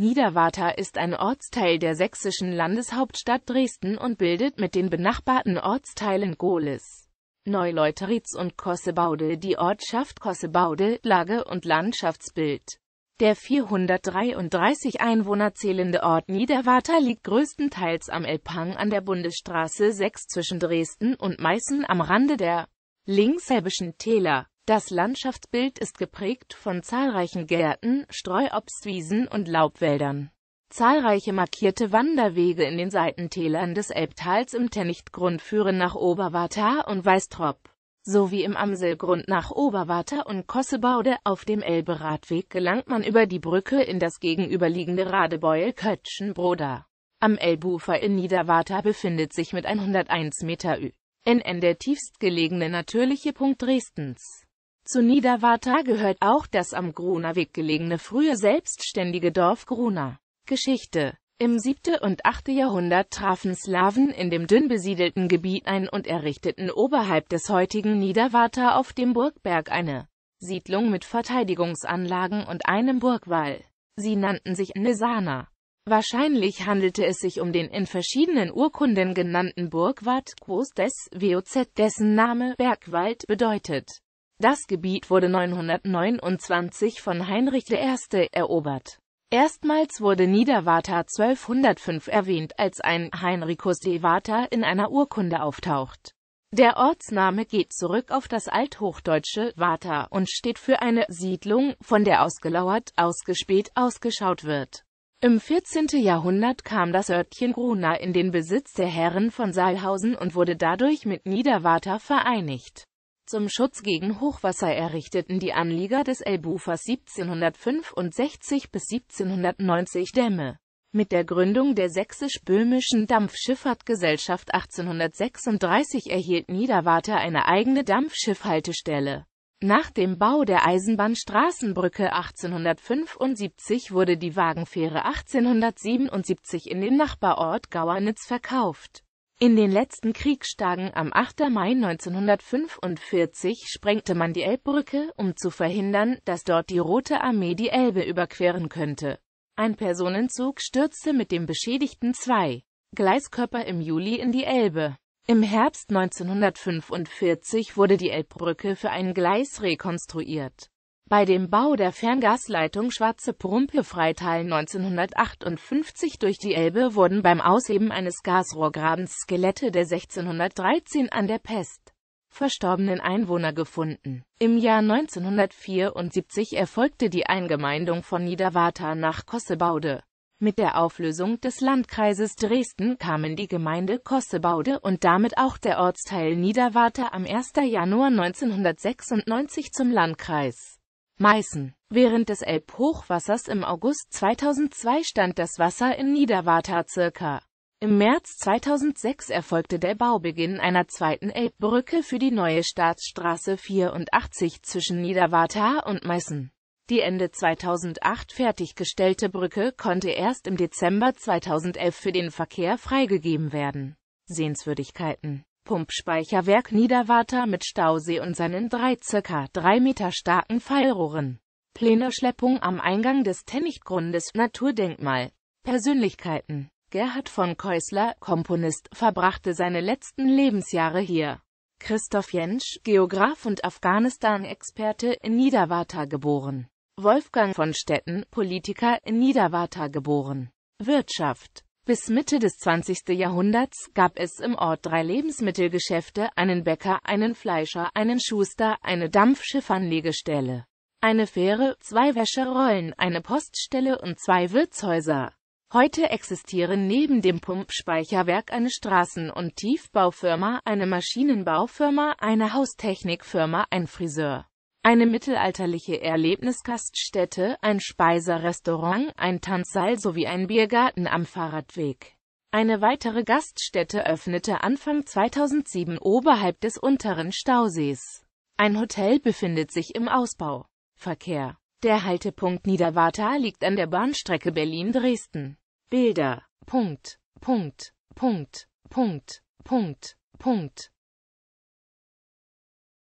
Niederwartha ist ein Ortsteil der sächsischen Landeshauptstadt Dresden und bildet mit den benachbarten Ortsteilen Gohlis, Neuleuteritz und Kossebaude die Ortschaft Kossebaude, Lage und Landschaftsbild. Der 433 Einwohner zählende Ort Niederwartha liegt größtenteils am Elbhang an der Bundesstraße 6 zwischen Dresden und Meißen am Rande der linkshäbischen Täler. Das Landschaftsbild ist geprägt von zahlreichen Gärten, Streuobstwiesen und Laubwäldern. Zahlreiche markierte Wanderwege in den Seitentälern des Elbtals im Tennichtgrund führen nach Oberwarta und Weistrop, sowie im Amselgrund nach Oberwarta und Kossebaude. Auf dem Elberadweg gelangt man über die Brücke in das gegenüberliegende Radebeul-Kötschenbroda. Am Elbufer in Niederwarta befindet sich mit 101 Meter Ü. NN der tiefstgelegene natürliche Punkt Dresdens. Zu Niederwarta gehört auch das am Grunerweg gelegene frühe selbstständige Dorf Gruna. Geschichte Im 7. und 8. Jahrhundert trafen Slawen in dem dünn besiedelten Gebiet ein und errichteten oberhalb des heutigen Niederwarta auf dem Burgberg eine Siedlung mit Verteidigungsanlagen und einem Burgwall. Sie nannten sich Nesana. Wahrscheinlich handelte es sich um den in verschiedenen Urkunden genannten Burgwart Quos des WOZ, dessen Name Bergwald bedeutet. Das Gebiet wurde 929 von Heinrich I. erobert. Erstmals wurde Niederwarta 1205 erwähnt, als ein Heinricus de Warta in einer Urkunde auftaucht. Der Ortsname geht zurück auf das althochdeutsche Warta und steht für eine Siedlung, von der ausgelauert, ausgespäht, ausgeschaut wird. Im 14. Jahrhundert kam das Örtchen Gruna in den Besitz der Herren von Saalhausen und wurde dadurch mit Niederwarta vereinigt. Zum Schutz gegen Hochwasser errichteten die Anlieger des Elbufers 1765 bis 1790 Dämme. Mit der Gründung der Sächsisch-Böhmischen Dampfschifffahrtgesellschaft 1836 erhielt Niederwarte eine eigene Dampfschiffhaltestelle. Nach dem Bau der Eisenbahnstraßenbrücke 1875 wurde die Wagenfähre 1877 in den Nachbarort Gauernitz verkauft. In den letzten Kriegstagen am 8. Mai 1945 sprengte man die Elbbrücke, um zu verhindern, dass dort die Rote Armee die Elbe überqueren könnte. Ein Personenzug stürzte mit dem beschädigten zwei Gleiskörper im Juli in die Elbe. Im Herbst 1945 wurde die Elbbrücke für ein Gleis rekonstruiert bei dem Bau der Ferngasleitung Schwarze Prumpe Freital 1958 durch die Elbe wurden beim Ausheben eines Gasrohrgrabens Skelette der 1613 an der Pest verstorbenen Einwohner gefunden. Im Jahr 1974 erfolgte die Eingemeindung von Niederwarta nach Kossebaude. Mit der Auflösung des Landkreises Dresden kamen die Gemeinde Kossebaude und damit auch der Ortsteil Niederwarta am 1. Januar 1996 zum Landkreis. Meißen. Während des Elbhochwassers im August 2002 stand das Wasser in Niederwarta circa. Im März 2006 erfolgte der Baubeginn einer zweiten Elbbrücke für die neue Staatsstraße 84 zwischen Niederwarta und Meißen. Die Ende 2008 fertiggestellte Brücke konnte erst im Dezember 2011 für den Verkehr freigegeben werden. Sehenswürdigkeiten Pumpspeicherwerk Niederwarter mit Stausee und seinen drei ca. 3 Meter starken Pfeilrohren. Pläne Schleppung am Eingang des Tennichtgrundes Naturdenkmal. Persönlichkeiten Gerhard von Keusler, Komponist, verbrachte seine letzten Lebensjahre hier. Christoph Jentsch, Geograf und Afghanistan-Experte, in Niederwarta geboren. Wolfgang von Stetten, Politiker, in Niederwarta geboren. Wirtschaft bis Mitte des 20. Jahrhunderts gab es im Ort drei Lebensmittelgeschäfte, einen Bäcker, einen Fleischer, einen Schuster, eine Dampfschiffanlegestelle, eine Fähre, zwei Wäscherollen, eine Poststelle und zwei Wirtshäuser. Heute existieren neben dem Pumpspeicherwerk eine Straßen- und Tiefbaufirma, eine Maschinenbaufirma, eine Haustechnikfirma, ein Friseur eine mittelalterliche Erlebnisgaststätte, ein Speiserestaurant, ein Tanzsaal sowie ein Biergarten am Fahrradweg. Eine weitere Gaststätte öffnete Anfang 2007 oberhalb des unteren Stausees. Ein Hotel befindet sich im Ausbau. Verkehr. Der Haltepunkt Niederwarta liegt an der Bahnstrecke Berlin-Dresden. Bilder. Punkt. Punkt. Punkt. Punkt. Punkt. Punkt.